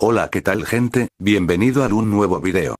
Hola qué tal gente, bienvenido a un nuevo video.